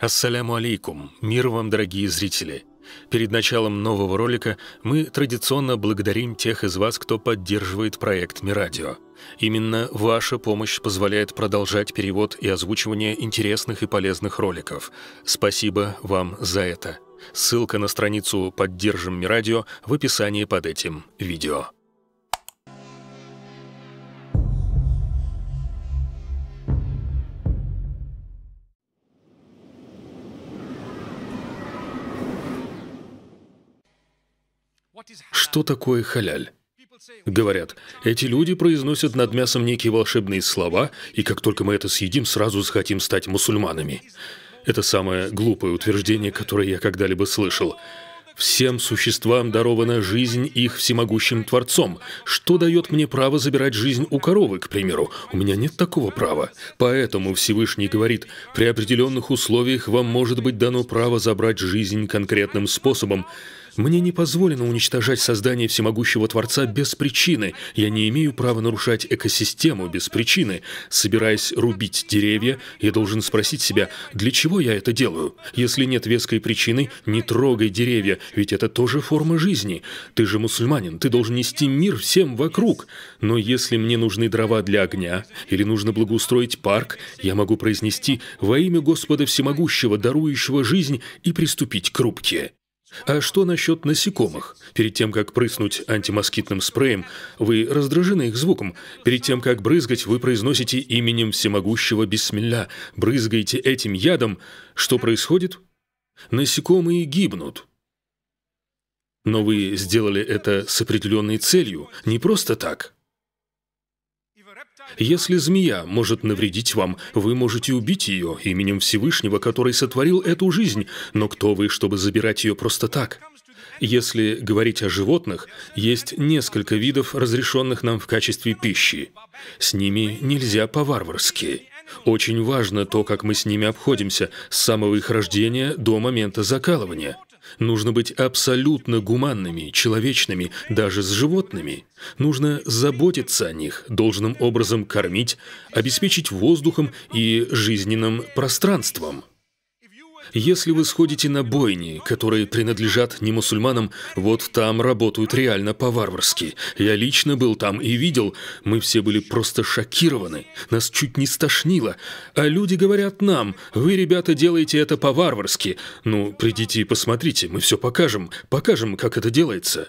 Ассаляму алейкум, мир вам, дорогие зрители! Перед началом нового ролика мы традиционно благодарим тех из вас, кто поддерживает проект Мирадио. Именно ваша помощь позволяет продолжать перевод и озвучивание интересных и полезных роликов. Спасибо вам за это. Ссылка на страницу «Поддержим Мирадио» в описании под этим видео. Что такое халяль? Говорят, эти люди произносят над мясом некие волшебные слова, и как только мы это съедим, сразу захотим стать мусульманами. Это самое глупое утверждение, которое я когда-либо слышал. Всем существам дарована жизнь их всемогущим Творцом. Что дает мне право забирать жизнь у коровы, к примеру? У меня нет такого права. Поэтому Всевышний говорит, при определенных условиях вам может быть дано право забрать жизнь конкретным способом. Мне не позволено уничтожать создание всемогущего Творца без причины. Я не имею права нарушать экосистему без причины. Собираясь рубить деревья, я должен спросить себя, для чего я это делаю? Если нет веской причины, не трогай деревья, ведь это тоже форма жизни. Ты же мусульманин, ты должен нести мир всем вокруг. Но если мне нужны дрова для огня или нужно благоустроить парк, я могу произнести «Во имя Господа Всемогущего, дарующего жизнь» и приступить к рубке. А что насчет насекомых? Перед тем, как прыснуть антимоскитным спреем, вы раздражены их звуком. Перед тем, как брызгать, вы произносите именем всемогущего бессмелля. Брызгаете этим ядом. Что происходит? Насекомые гибнут. Но вы сделали это с определенной целью, не просто так. Если змея может навредить вам, вы можете убить ее именем Всевышнего, который сотворил эту жизнь, но кто вы, чтобы забирать ее просто так? Если говорить о животных, есть несколько видов, разрешенных нам в качестве пищи. С ними нельзя по-варварски. Очень важно то, как мы с ними обходимся с самого их рождения до момента закалывания – Нужно быть абсолютно гуманными, человечными, даже с животными. Нужно заботиться о них, должным образом кормить, обеспечить воздухом и жизненным пространством – если вы сходите на бойни, которые принадлежат не мусульманам, вот там работают реально по-варварски. Я лично был там и видел, мы все были просто шокированы, нас чуть не стошнило. А люди говорят нам, вы, ребята, делаете это по-варварски. Ну, придите и посмотрите, мы все покажем, покажем, как это делается.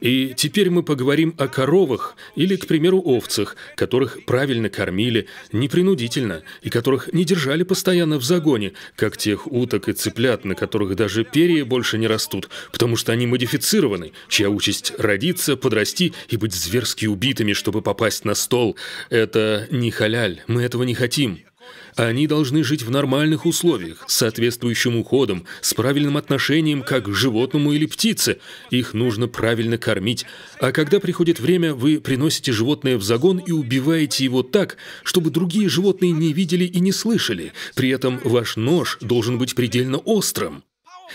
И теперь мы поговорим о коровах или, к примеру, овцах, которых правильно кормили, непринудительно, и которых не держали постоянно в загоне, как тех уток и цыплят, на которых даже перья больше не растут, потому что они модифицированы, чья участь родиться, подрасти и быть зверски убитыми, чтобы попасть на стол. Это не халяль, мы этого не хотим. Они должны жить в нормальных условиях, с соответствующим уходом, с правильным отношением как к животному или птице. Их нужно правильно кормить. А когда приходит время, вы приносите животное в загон и убиваете его так, чтобы другие животные не видели и не слышали. При этом ваш нож должен быть предельно острым.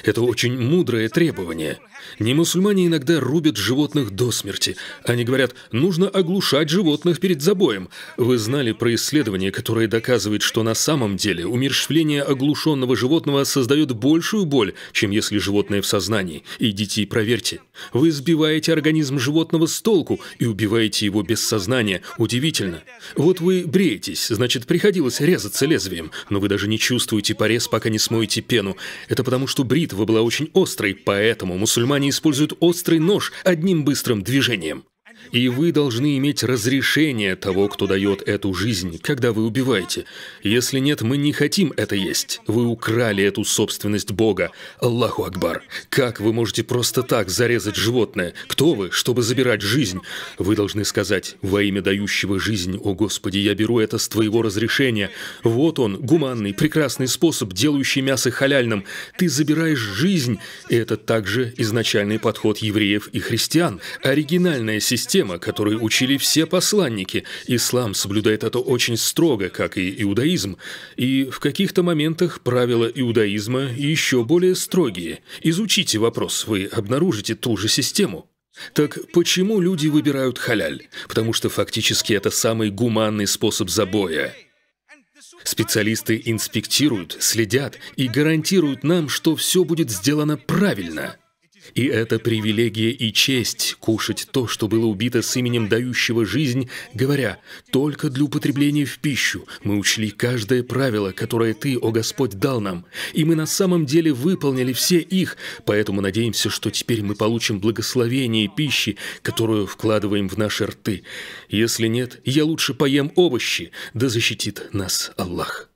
Это очень мудрое требование. Не мусульмане иногда рубят животных до смерти. Они говорят, нужно оглушать животных перед забоем. Вы знали про исследование, которое доказывает, что на самом деле умерщвление оглушенного животного создает большую боль, чем если животное в сознании. Идите и проверьте. Вы сбиваете организм животного с толку и убиваете его без сознания. Удивительно. Вот вы бреетесь, значит, приходилось резаться лезвием, но вы даже не чувствуете порез, пока не смоете пену. Это потому, что брит битва была очень острой, поэтому мусульмане используют острый нож одним быстрым движением. И вы должны иметь разрешение того, кто дает эту жизнь, когда вы убиваете. Если нет, мы не хотим это есть. Вы украли эту собственность Бога. Аллаху Акбар. Как вы можете просто так зарезать животное? Кто вы, чтобы забирать жизнь? Вы должны сказать, во имя дающего жизнь, о Господи, я беру это с твоего разрешения. Вот он, гуманный, прекрасный способ, делающий мясо халяльным. Ты забираешь жизнь. Это также изначальный подход евреев и христиан. Оригинальная система система, которой учили все посланники. Ислам соблюдает это очень строго, как и иудаизм. И в каких-то моментах правила иудаизма еще более строгие. Изучите вопрос, вы обнаружите ту же систему. Так почему люди выбирают халяль? Потому что фактически это самый гуманный способ забоя. Специалисты инспектируют, следят и гарантируют нам, что все будет сделано правильно – и это привилегия и честь кушать то, что было убито с именем дающего жизнь, говоря, только для употребления в пищу мы учли каждое правило, которое Ты, о Господь, дал нам, и мы на самом деле выполнили все их, поэтому надеемся, что теперь мы получим благословение пищи, которую вкладываем в наши рты. Если нет, я лучше поем овощи, да защитит нас Аллах.